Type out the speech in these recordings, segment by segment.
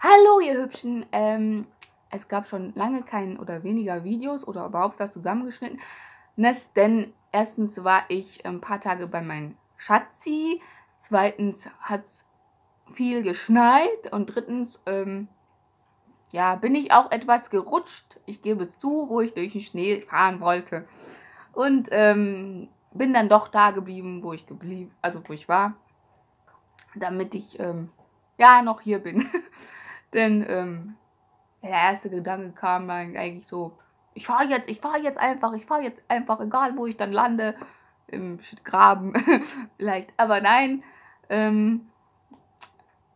Hallo ihr Hübschen, ähm, es gab schon lange kein oder weniger Videos oder überhaupt was zusammengeschnitten, denn erstens war ich ein paar Tage bei meinem Schatzi, zweitens hat es viel geschneit und drittens, ähm, ja, bin ich auch etwas gerutscht, ich gebe es zu, wo ich durch den Schnee fahren wollte und ähm, bin dann doch da geblieben, wo ich geblieben, also wo ich war, damit ich, ähm, ja, noch hier bin. Denn ähm, der erste Gedanke kam dann eigentlich so, ich fahre jetzt, ich fahre jetzt einfach, ich fahre jetzt einfach, egal wo ich dann lande, im Graben vielleicht. Aber nein, ähm,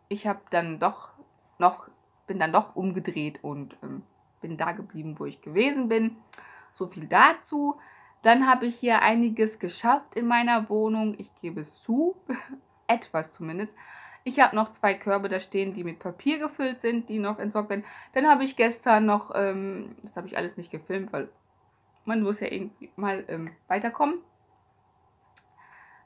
ich habe dann doch noch, bin dann doch umgedreht und ähm, bin da geblieben, wo ich gewesen bin. So viel dazu. Dann habe ich hier einiges geschafft in meiner Wohnung. Ich gebe es zu, etwas zumindest. Ich habe noch zwei Körbe da stehen, die mit Papier gefüllt sind, die noch entsorgt werden. Dann habe ich gestern noch, ähm, das habe ich alles nicht gefilmt, weil man muss ja irgendwie mal ähm, weiterkommen.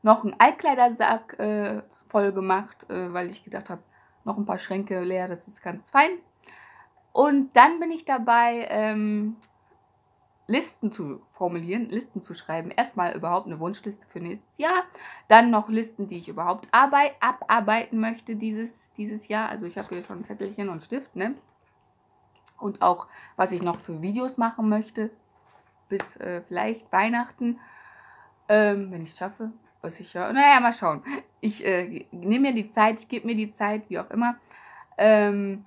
Noch einen Altkleidersack äh, voll gemacht, äh, weil ich gedacht habe, noch ein paar Schränke leer, das ist ganz fein. Und dann bin ich dabei, ähm, Listen zu formulieren, Listen zu schreiben. Erstmal überhaupt eine Wunschliste für nächstes Jahr, dann noch Listen, die ich überhaupt arbeit, abarbeiten möchte dieses, dieses Jahr. Also ich habe hier schon Zettelchen und Stift, ne? Und auch, was ich noch für Videos machen möchte, bis äh, vielleicht Weihnachten, ähm, wenn ich es schaffe. Was ich ja, naja, mal schauen. Ich äh, nehme mir die Zeit, ich gebe mir die Zeit, wie auch immer. Ähm,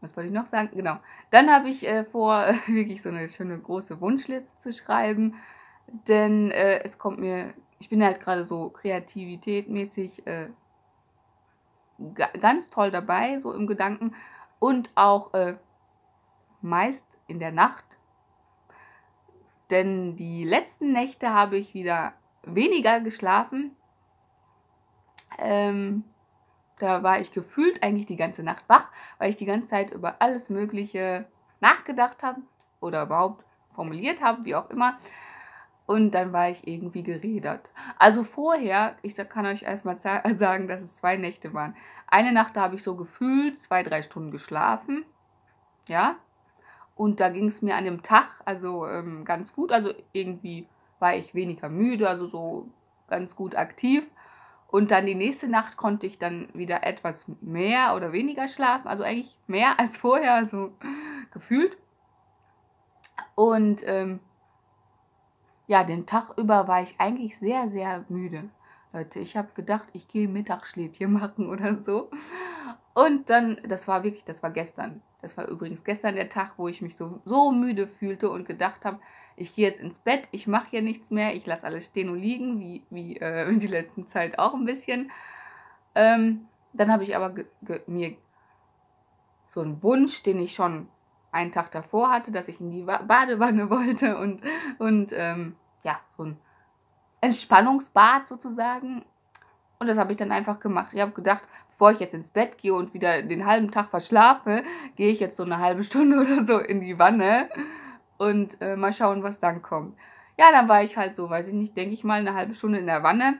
was wollte ich noch sagen? Genau. Dann habe ich äh, vor, wirklich so eine schöne große Wunschliste zu schreiben, denn äh, es kommt mir, ich bin halt gerade so kreativitätmäßig äh, ganz toll dabei, so im Gedanken und auch äh, meist in der Nacht, denn die letzten Nächte habe ich wieder weniger geschlafen. Ähm, da war ich gefühlt eigentlich die ganze Nacht wach, weil ich die ganze Zeit über alles Mögliche nachgedacht habe oder überhaupt formuliert habe, wie auch immer. Und dann war ich irgendwie geredert. Also vorher, ich kann euch erstmal sagen, dass es zwei Nächte waren. Eine Nacht, da habe ich so gefühlt zwei, drei Stunden geschlafen. Ja. Und da ging es mir an dem Tag also ähm, ganz gut. Also irgendwie war ich weniger müde, also so ganz gut aktiv. Und dann die nächste Nacht konnte ich dann wieder etwas mehr oder weniger schlafen, also eigentlich mehr als vorher, so gefühlt. Und ähm, ja, den Tag über war ich eigentlich sehr, sehr müde. Leute, ich habe gedacht, ich gehe Mittagsschläfchen machen oder so. Und dann, das war wirklich, das war gestern. Das war übrigens gestern der Tag, wo ich mich so, so müde fühlte und gedacht habe, ich gehe jetzt ins Bett, ich mache hier nichts mehr, ich lasse alles stehen und liegen, wie, wie äh, die letzten Zeit auch ein bisschen. Ähm, dann habe ich aber mir so einen Wunsch, den ich schon einen Tag davor hatte, dass ich in die Wa Badewanne wollte und, und ähm, ja, so ein Entspannungsbad sozusagen und das habe ich dann einfach gemacht. Ich habe gedacht, bevor ich jetzt ins Bett gehe und wieder den halben Tag verschlafe, gehe ich jetzt so eine halbe Stunde oder so in die Wanne und äh, mal schauen, was dann kommt. Ja, dann war ich halt so, weiß ich nicht, denke ich mal, eine halbe Stunde in der Wanne.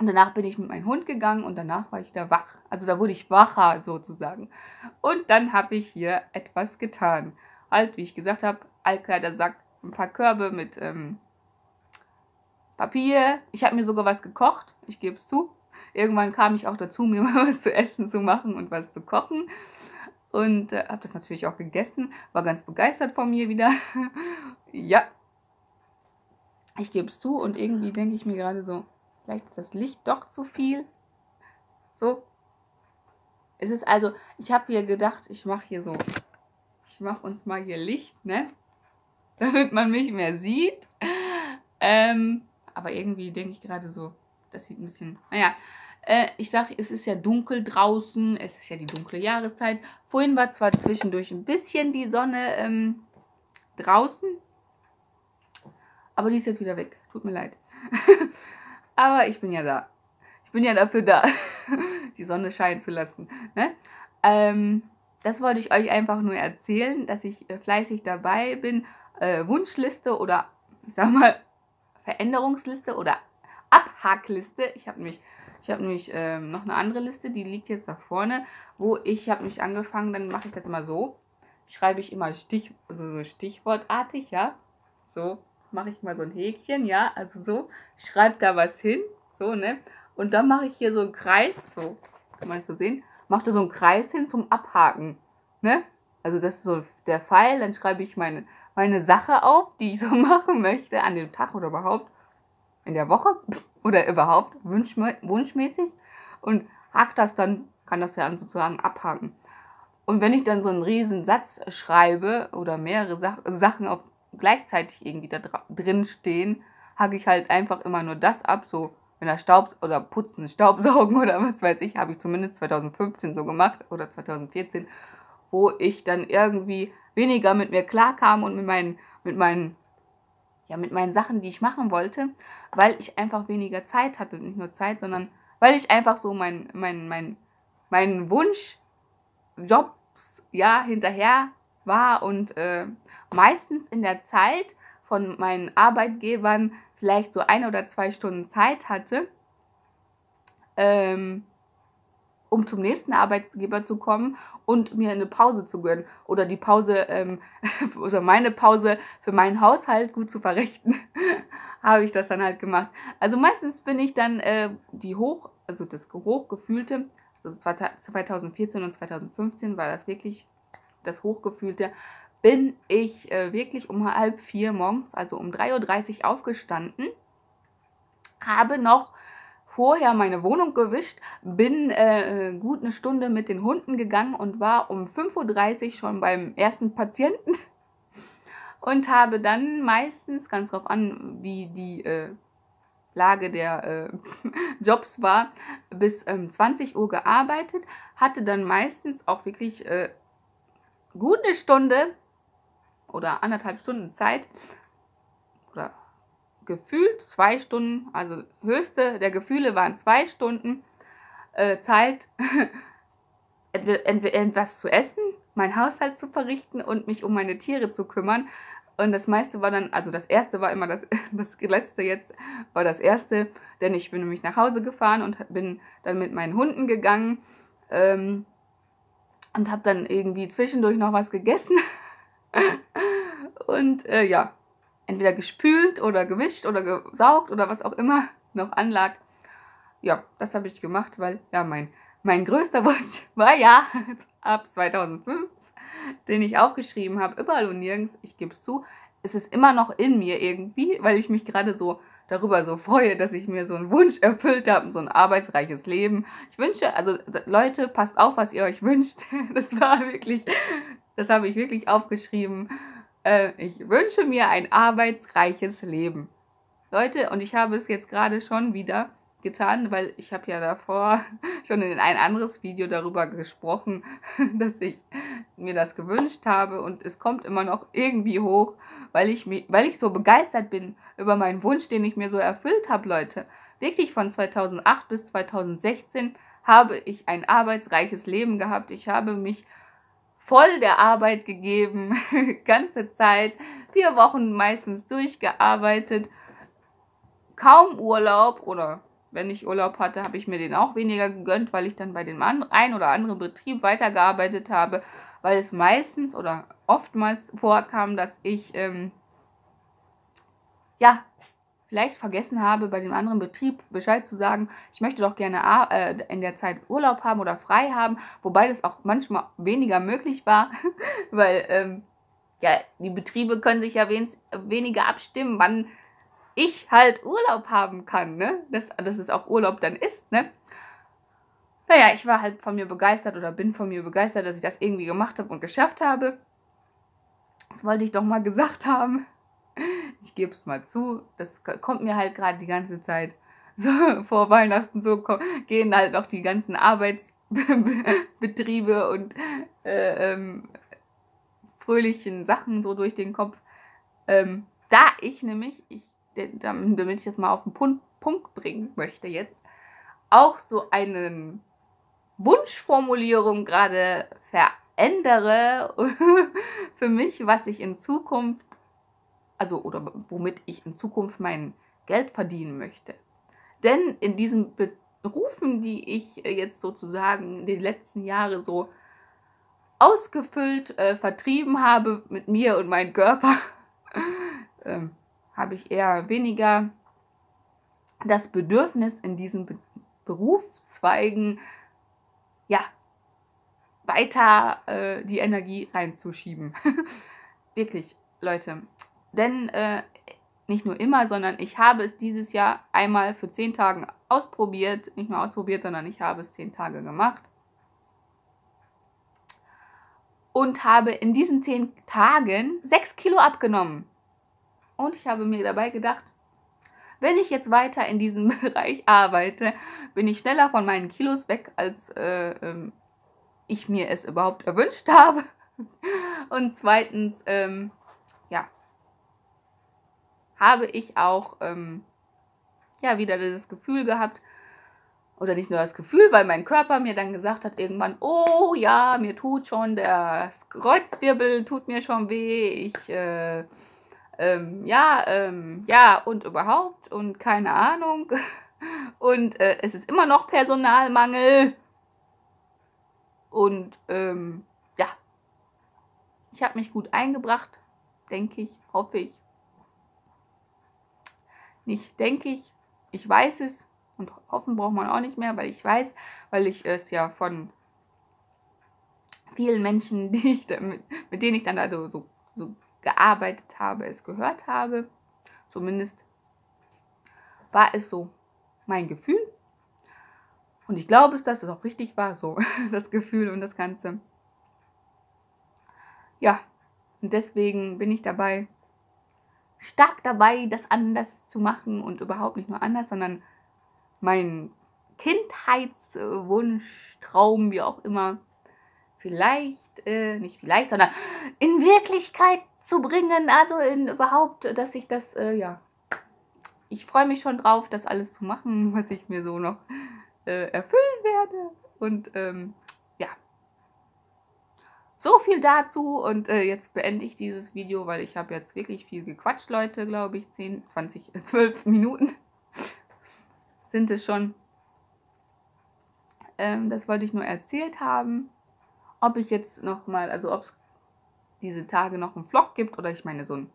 Und danach bin ich mit meinem Hund gegangen und danach war ich wieder wach. Also da wurde ich wacher sozusagen. Und dann habe ich hier etwas getan. Halt, wie ich gesagt habe, Altkleidersack, ein paar Körbe mit ähm, Papier. Ich habe mir sogar was gekocht, ich gebe es zu. Irgendwann kam ich auch dazu, mir mal was zu essen zu machen und was zu kochen. Und äh, habe das natürlich auch gegessen, war ganz begeistert von mir wieder. ja, ich gebe es zu und irgendwie denke ich mir gerade so, vielleicht ist das Licht doch zu viel. So. Es ist also, ich habe hier gedacht, ich mache hier so, ich mache uns mal hier Licht, ne? Damit man mich mehr sieht. Ähm, aber irgendwie denke ich gerade so, das sieht ein bisschen. Naja, äh, ich sage, es ist ja dunkel draußen, es ist ja die dunkle Jahreszeit. Vorhin war zwar zwischendurch ein bisschen die Sonne ähm, draußen, aber die ist jetzt wieder weg. Tut mir leid. aber ich bin ja da. Ich bin ja dafür da, die Sonne scheinen zu lassen. Ne? Ähm, das wollte ich euch einfach nur erzählen, dass ich äh, fleißig dabei bin. Äh, Wunschliste oder ich sag mal Veränderungsliste oder Abhackliste. Ich habe mich ich habe nämlich ähm, noch eine andere Liste, die liegt jetzt da vorne, wo ich habe mich angefangen, dann mache ich das immer so. Schreibe ich immer Stich, also so stichwortartig, ja. So mache ich mal so ein Häkchen, ja. Also so, schreibe da was hin, so, ne. Und dann mache ich hier so einen Kreis, so, kann man das so sehen, mache da so einen Kreis hin zum Abhaken, ne. Also das ist so der Pfeil, dann schreibe ich meine, meine Sache auf, die ich so machen möchte, an dem Tag oder überhaupt in der Woche oder überhaupt wunschmäßig und hack das dann, kann das ja sozusagen abhaken. Und wenn ich dann so einen riesen Satz schreibe oder mehrere Sa Sachen auf gleichzeitig irgendwie da drin stehen, hacke ich halt einfach immer nur das ab, so wenn er Staubs oder putzen, Staubsaugen oder was weiß ich, habe ich zumindest 2015 so gemacht oder 2014 wo ich dann irgendwie weniger mit mir klarkam und mit meinen, mit meinen, ja, mit meinen Sachen, die ich machen wollte, weil ich einfach weniger Zeit hatte. Nicht nur Zeit, sondern weil ich einfach so meinen mein, mein, mein Wunsch, Jobs, ja, hinterher war und äh, meistens in der Zeit von meinen Arbeitgebern vielleicht so ein oder zwei Stunden Zeit hatte. Ähm, um zum nächsten Arbeitgeber zu kommen und mir eine Pause zu gönnen oder die Pause, ähm, also meine Pause für meinen Haushalt gut zu verrichten, habe ich das dann halt gemacht. Also meistens bin ich dann äh, die hoch, also das hochgefühlte, also 2014 und 2015 war das wirklich das hochgefühlte, bin ich äh, wirklich um halb vier morgens, also um 3.30 Uhr aufgestanden, habe noch vorher meine Wohnung gewischt, bin äh, äh, gut eine Stunde mit den Hunden gegangen und war um 5.30 Uhr schon beim ersten Patienten und habe dann meistens, ganz drauf an, wie die äh, Lage der äh, Jobs war, bis ähm, 20 Uhr gearbeitet, hatte dann meistens auch wirklich äh, eine Stunde oder anderthalb Stunden Zeit gefühlt zwei Stunden, also höchste der Gefühle waren zwei Stunden äh, Zeit, etwas zu essen, meinen Haushalt zu verrichten und mich um meine Tiere zu kümmern. Und das meiste war dann, also das erste war immer das, das letzte jetzt war das erste, denn ich bin nämlich nach Hause gefahren und bin dann mit meinen Hunden gegangen ähm, und habe dann irgendwie zwischendurch noch was gegessen. und äh, ja, entweder gespült oder gewischt oder gesaugt oder was auch immer noch anlag. Ja, das habe ich gemacht, weil ja, mein, mein größter Wunsch war ja ab 2005, den ich aufgeschrieben habe, überall und nirgends, ich gebe es zu, es ist immer noch in mir irgendwie, weil ich mich gerade so darüber so freue, dass ich mir so einen Wunsch erfüllt habe, so ein arbeitsreiches Leben. Ich wünsche, also Leute, passt auf, was ihr euch wünscht. Das war wirklich, das habe ich wirklich aufgeschrieben. Äh, ich wünsche mir ein arbeitsreiches Leben. Leute, und ich habe es jetzt gerade schon wieder getan, weil ich habe ja davor schon in ein anderes Video darüber gesprochen, dass ich mir das gewünscht habe und es kommt immer noch irgendwie hoch, weil ich, mich, weil ich so begeistert bin über meinen Wunsch, den ich mir so erfüllt habe, Leute. Wirklich von 2008 bis 2016 habe ich ein arbeitsreiches Leben gehabt. Ich habe mich voll der Arbeit gegeben, ganze Zeit, vier Wochen meistens durchgearbeitet, kaum Urlaub oder wenn ich Urlaub hatte, habe ich mir den auch weniger gegönnt, weil ich dann bei dem ein oder anderen Betrieb weitergearbeitet habe, weil es meistens oder oftmals vorkam, dass ich ähm, ja vielleicht vergessen habe, bei dem anderen Betrieb Bescheid zu sagen, ich möchte doch gerne ah, äh, in der Zeit Urlaub haben oder frei haben, wobei das auch manchmal weniger möglich war, weil ähm, ja, die Betriebe können sich ja weniger abstimmen, wann ich halt Urlaub haben kann, ne? Dass, dass es auch Urlaub dann ist, ne? Naja, ich war halt von mir begeistert oder bin von mir begeistert, dass ich das irgendwie gemacht habe und geschafft habe. Das wollte ich doch mal gesagt haben. Ich gebe es mal zu, das kommt mir halt gerade die ganze Zeit so vor Weihnachten so gehen halt auch die ganzen Arbeitsbetriebe und äh, ähm, fröhlichen Sachen so durch den Kopf. Ähm, da ich nämlich, ich, damit ich das mal auf den Punkt bringen möchte jetzt, auch so einen Wunschformulierung gerade verändere für mich, was ich in Zukunft also oder womit ich in Zukunft mein Geld verdienen möchte. Denn in diesen Berufen, die ich äh, jetzt sozusagen die letzten Jahre so ausgefüllt äh, vertrieben habe mit mir und meinem Körper, äh, habe ich eher weniger das Bedürfnis in diesen Be Berufszweigen ja weiter äh, die Energie reinzuschieben. Wirklich, Leute, denn äh, nicht nur immer, sondern ich habe es dieses Jahr einmal für zehn Tage ausprobiert. Nicht nur ausprobiert, sondern ich habe es zehn Tage gemacht. Und habe in diesen zehn Tagen sechs Kilo abgenommen. Und ich habe mir dabei gedacht, wenn ich jetzt weiter in diesem Bereich arbeite, bin ich schneller von meinen Kilos weg, als äh, ähm, ich mir es überhaupt erwünscht habe. Und zweitens, ähm, ja, habe ich auch ähm, ja wieder dieses Gefühl gehabt, oder nicht nur das Gefühl, weil mein Körper mir dann gesagt hat irgendwann, oh ja, mir tut schon der Kreuzwirbel, tut mir schon weh, ich, äh, ähm, ja, ähm, ja und überhaupt und keine Ahnung. Und äh, es ist immer noch Personalmangel. Und ähm, ja, ich habe mich gut eingebracht, denke ich, hoffe ich nicht, denke ich. Ich weiß es und hoffen braucht man auch nicht mehr, weil ich weiß, weil ich es ja von vielen Menschen, die ich damit, mit denen ich dann also so, so gearbeitet habe, es gehört habe. Zumindest war es so mein Gefühl. Und ich glaube es, dass es auch richtig war, so das Gefühl und das Ganze. Ja, und deswegen bin ich dabei, stark dabei, das anders zu machen und überhaupt nicht nur anders, sondern mein Kindheitswunsch, Traum, wie auch immer, vielleicht, äh, nicht vielleicht, sondern in Wirklichkeit zu bringen. Also in, überhaupt, dass ich das, äh, ja, ich freue mich schon drauf, das alles zu machen, was ich mir so noch äh, erfüllen werde. Und ähm, so viel dazu und äh, jetzt beende ich dieses Video, weil ich habe jetzt wirklich viel gequatscht, Leute, glaube ich. 10, 20, 12 Minuten sind es schon. Ähm, das wollte ich nur erzählt haben. Ob ich jetzt nochmal, also ob es diese Tage noch einen Vlog gibt oder ich meine so ein,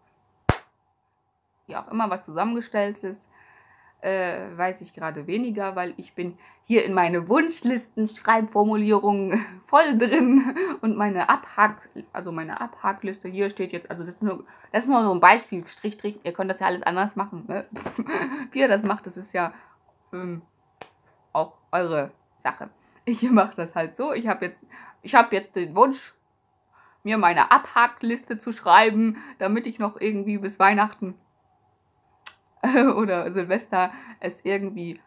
wie auch immer, was zusammengestellt ist äh, weiß ich gerade weniger, weil ich bin hier in meine Wunschlisten, Schreibformulierungen voll drin und meine Abhack, also meine Abhackliste hier steht jetzt, also das ist nur, das ist nur so ein Beispiel, Strich, Strich, ihr könnt das ja alles anders machen, ne? Wie ihr das macht, das ist ja ähm, auch eure Sache. Ich mache das halt so, ich habe jetzt, ich habe jetzt den Wunsch, mir meine Abhackliste zu schreiben, damit ich noch irgendwie bis Weihnachten oder Silvester es irgendwie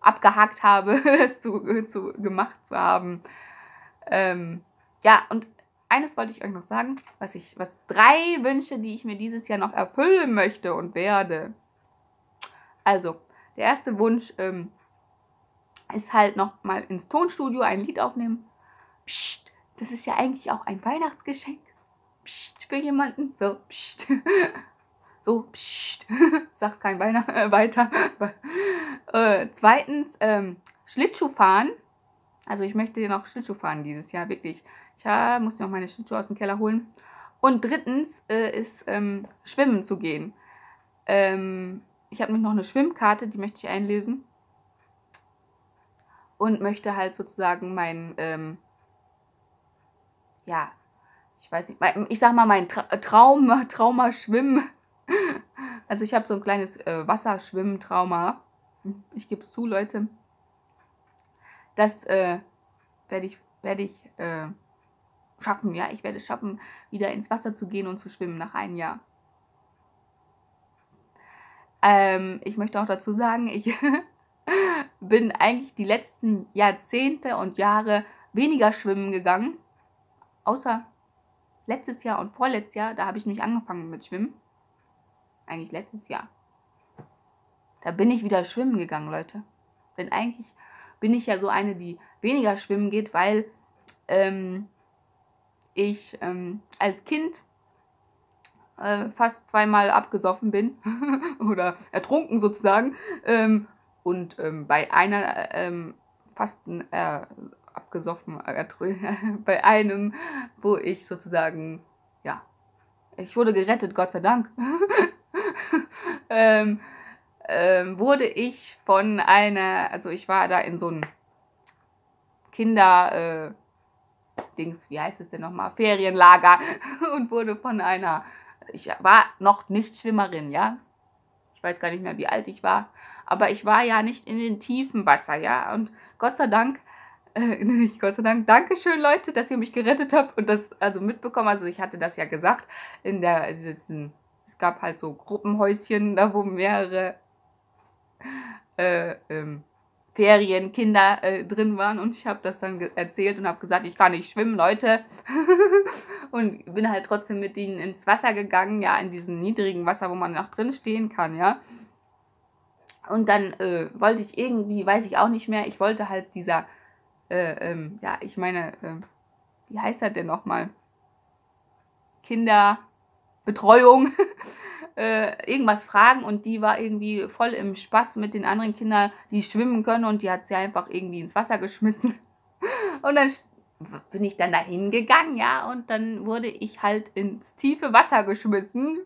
abgehakt habe, es zu, zu, gemacht zu haben. Ähm, ja, und eines wollte ich euch noch sagen, was ich, was drei Wünsche, die ich mir dieses Jahr noch erfüllen möchte und werde. Also, der erste Wunsch ähm, ist halt noch mal ins Tonstudio ein Lied aufnehmen. Psst, das ist ja eigentlich auch ein Weihnachtsgeschenk. Psst, für jemanden. So, psst. So, pssst, sag's kein Weiner, äh, weiter. äh, zweitens, ähm, Schlittschuhfahren. Also ich möchte noch Schlittschuh fahren dieses Jahr, wirklich. Ich äh, muss noch meine Schlittschuhe aus dem Keller holen. Und drittens äh, ist ähm, Schwimmen zu gehen. Ähm, ich habe nämlich noch eine Schwimmkarte, die möchte ich einlösen. Und möchte halt sozusagen mein, ähm, ja, ich weiß nicht, ich sag mal, mein Tra Traum, Trauma-Schwimmen also ich habe so ein kleines äh, Wasserschwimmtrauma. Ich gebe es zu, Leute. Das äh, werde ich, werd ich äh, schaffen, ja. Ich werde es schaffen, wieder ins Wasser zu gehen und zu schwimmen nach einem Jahr. Ähm, ich möchte auch dazu sagen, ich bin eigentlich die letzten Jahrzehnte und Jahre weniger schwimmen gegangen. Außer letztes Jahr und vorletztes Jahr, da habe ich nämlich angefangen mit Schwimmen. Eigentlich letztes Jahr. Da bin ich wieder schwimmen gegangen, Leute. Denn eigentlich bin ich ja so eine, die weniger schwimmen geht, weil ähm, ich ähm, als Kind äh, fast zweimal abgesoffen bin oder ertrunken sozusagen. Ähm, und ähm, bei einer ähm, fasten äh, abgesoffen, äh, bei einem, wo ich sozusagen, ja, ich wurde gerettet, Gott sei Dank. ähm, ähm, wurde ich von einer, also ich war da in so einem Kinder, äh, Dings, wie heißt es denn nochmal, Ferienlager und wurde von einer, ich war noch nicht Schwimmerin, ja. Ich weiß gar nicht mehr, wie alt ich war, aber ich war ja nicht in den tiefen Wasser, ja. Und Gott sei Dank äh, nicht Gott sei Dank. Dankeschön, Leute, dass ihr mich gerettet habt und das also mitbekommen. Also ich hatte das ja gesagt in der in diesen es gab halt so Gruppenhäuschen, da wo mehrere äh, ähm, Ferienkinder äh, drin waren und ich habe das dann erzählt und habe gesagt, ich kann nicht schwimmen, Leute. und bin halt trotzdem mit ihnen ins Wasser gegangen, ja, in diesem niedrigen Wasser, wo man noch drin stehen kann, ja. Und dann äh, wollte ich irgendwie, weiß ich auch nicht mehr, ich wollte halt dieser, äh, ähm, ja, ich meine, ähm, wie heißt das denn nochmal? Kinder, Betreuung, äh, irgendwas fragen und die war irgendwie voll im Spaß mit den anderen Kindern, die schwimmen können und die hat sie einfach irgendwie ins Wasser geschmissen. Und dann bin ich dann da hingegangen, ja, und dann wurde ich halt ins tiefe Wasser geschmissen.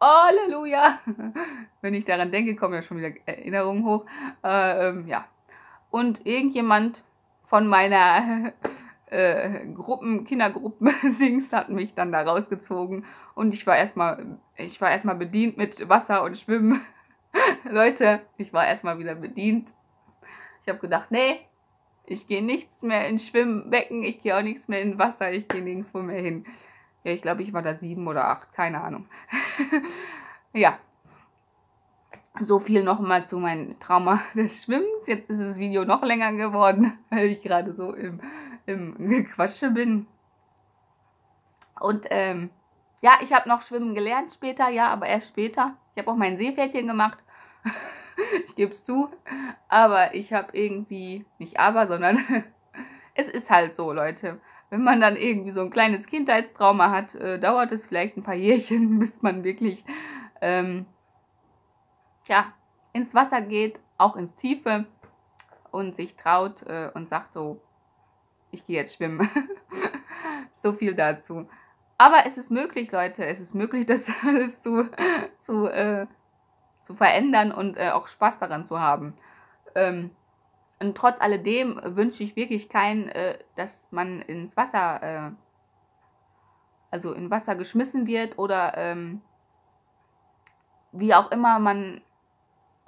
Halleluja! Wenn ich daran denke, kommen ja schon wieder Erinnerungen hoch. Äh, ähm, ja. Und irgendjemand von meiner äh, Gruppen, Kindergruppen Sings hat mich dann da rausgezogen. Und ich war erstmal, ich war erstmal bedient mit Wasser und Schwimmen. Leute, ich war erstmal wieder bedient. Ich habe gedacht, nee, ich gehe nichts mehr ins Schwimmbecken, ich gehe auch nichts mehr in Wasser, ich gehe nirgendwo mehr hin. Ja, ich glaube, ich war da sieben oder acht, keine Ahnung. ja. So viel nochmal zu meinem Trauma des Schwimmens. Jetzt ist das Video noch länger geworden, weil ich gerade so im im Gequatsche bin. Und ähm, ja, ich habe noch schwimmen gelernt später, ja, aber erst später. Ich habe auch mein Seepferdchen gemacht. ich gebe es zu. Aber ich habe irgendwie, nicht aber, sondern es ist halt so, Leute. Wenn man dann irgendwie so ein kleines Kindheitstrauma hat, äh, dauert es vielleicht ein paar Jährchen, bis man wirklich ähm, ja, ins Wasser geht, auch ins Tiefe und sich traut äh, und sagt so, ich gehe jetzt schwimmen. so viel dazu. Aber es ist möglich, Leute. Es ist möglich, das alles zu, zu, äh, zu verändern und äh, auch Spaß daran zu haben. Ähm, und trotz alledem wünsche ich wirklich keinen, äh, dass man ins Wasser, äh, also in Wasser geschmissen wird oder ähm, wie auch immer man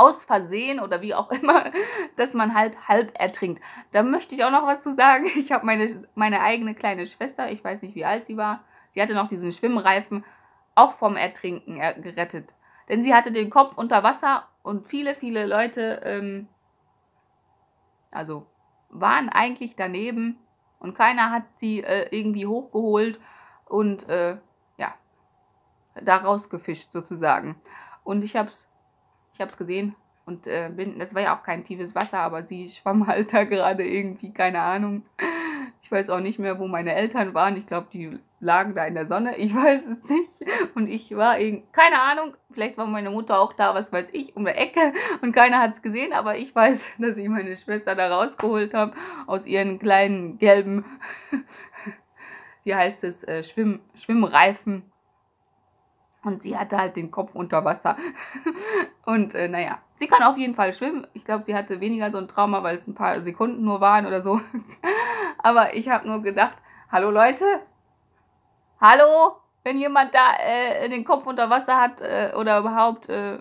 aus Versehen oder wie auch immer, dass man halt halb ertrinkt. Da möchte ich auch noch was zu sagen. Ich habe meine, meine eigene kleine Schwester, ich weiß nicht, wie alt sie war, sie hatte noch diesen Schwimmreifen auch vom Ertrinken äh, gerettet. Denn sie hatte den Kopf unter Wasser und viele, viele Leute, ähm, also waren eigentlich daneben und keiner hat sie äh, irgendwie hochgeholt und äh, ja, daraus gefischt sozusagen. Und ich habe es ich habe es gesehen und äh, bin, das war ja auch kein tiefes Wasser, aber sie schwamm halt da gerade irgendwie, keine Ahnung. Ich weiß auch nicht mehr, wo meine Eltern waren. Ich glaube, die lagen da in der Sonne. Ich weiß es nicht. Und ich war irgendwie, keine Ahnung, vielleicht war meine Mutter auch da, was weiß ich, um der Ecke. Und keiner hat es gesehen, aber ich weiß, dass ich meine Schwester da rausgeholt habe aus ihren kleinen gelben, wie heißt es, äh, Schwimm, Schwimmreifen. Und sie hatte halt den Kopf unter Wasser. und äh, naja, sie kann auf jeden Fall schwimmen. Ich glaube, sie hatte weniger so ein Trauma, weil es ein paar Sekunden nur waren oder so. Aber ich habe nur gedacht, hallo Leute, hallo, wenn jemand da äh, den Kopf unter Wasser hat äh, oder überhaupt äh,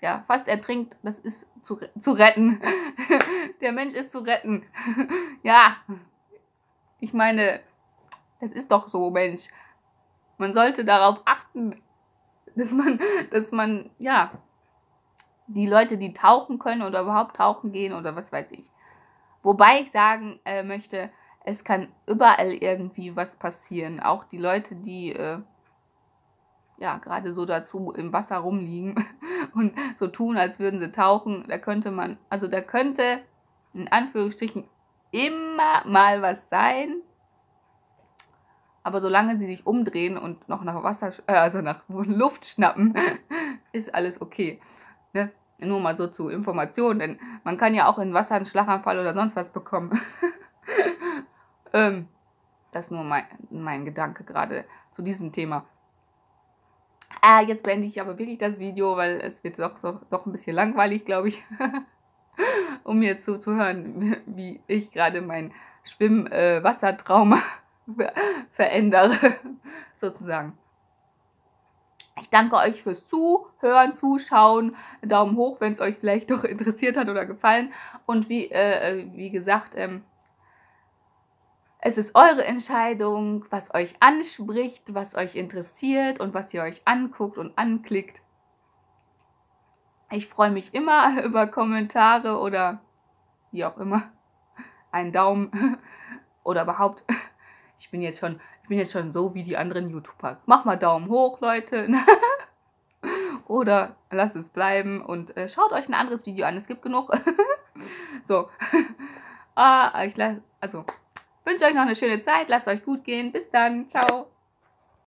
ja, fast ertrinkt, das ist zu, zu retten. Der Mensch ist zu retten. ja, ich meine, das ist doch so, Mensch. Man sollte darauf achten, dass man, dass man, ja, die Leute, die tauchen können oder überhaupt tauchen gehen oder was weiß ich. Wobei ich sagen äh, möchte, es kann überall irgendwie was passieren. Auch die Leute, die äh, ja gerade so dazu im Wasser rumliegen und so tun, als würden sie tauchen, da könnte man, also da könnte in Anführungsstrichen immer mal was sein, aber solange sie sich umdrehen und noch nach Wasser, äh, also nach Luft schnappen, ist alles okay. Ne? Nur mal so zu Informationen, denn man kann ja auch in Wasser einen Schlaganfall oder sonst was bekommen. ähm, das ist nur mein, mein Gedanke gerade zu diesem Thema. Ah, jetzt beende ich aber wirklich das Video, weil es wird doch, doch, doch ein bisschen langweilig, glaube ich. um jetzt so zu hören, wie ich gerade mein Schwimmwassertrauma. Äh, verändere, sozusagen. Ich danke euch fürs Zuhören, Zuschauen. Daumen hoch, wenn es euch vielleicht doch interessiert hat oder gefallen. Und wie, äh, äh, wie gesagt, ähm, es ist eure Entscheidung, was euch anspricht, was euch interessiert und was ihr euch anguckt und anklickt. Ich freue mich immer über Kommentare oder wie auch immer. Einen Daumen oder überhaupt ich bin jetzt schon, ich bin jetzt schon so wie die anderen YouTuber. Mach mal Daumen hoch, Leute. Oder lasst es bleiben und äh, schaut euch ein anderes Video an. Es gibt genug. so. ah, ich lasse, also wünsche euch noch eine schöne Zeit. Lasst euch gut gehen. Bis dann. Ciao.